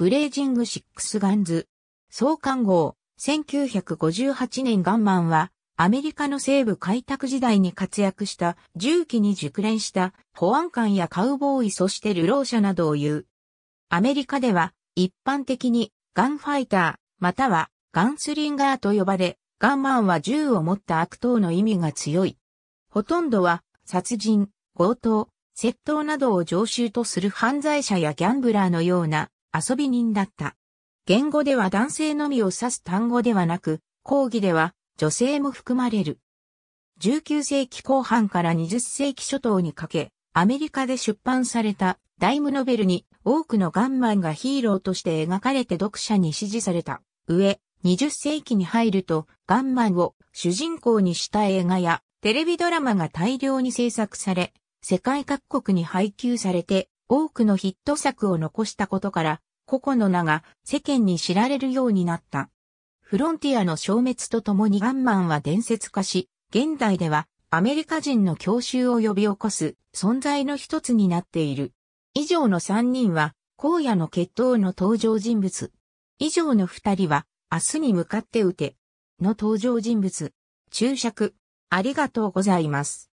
ブレイジング・シックス・ガンズ。創刊号、1958年ガンマンは、アメリカの西部開拓時代に活躍した、銃器に熟練した、保安官やカウボーイそして流浪者などを言う。アメリカでは、一般的に、ガンファイター、または、ガンスリンガーと呼ばれ、ガンマンは銃を持った悪党の意味が強い。ほとんどは、殺人、強盗、窃盗などを常習とする犯罪者やギャンブラーのような、遊び人だった。言語では男性のみを指す単語ではなく、講義では女性も含まれる。19世紀後半から20世紀初頭にかけ、アメリカで出版されたダイムノベルに多くのガンマンがヒーローとして描かれて読者に支持された。上、20世紀に入るとガンマンを主人公にした映画やテレビドラマが大量に制作され、世界各国に配給されて多くのヒット作を残したことから、ココの名が世間に知られるようになった。フロンティアの消滅とともにガンマンは伝説化し、現代ではアメリカ人の教習を呼び起こす存在の一つになっている。以上の三人は、荒野の決闘の登場人物。以上の二人は、明日に向かって打て。の登場人物。注釈。ありがとうございます。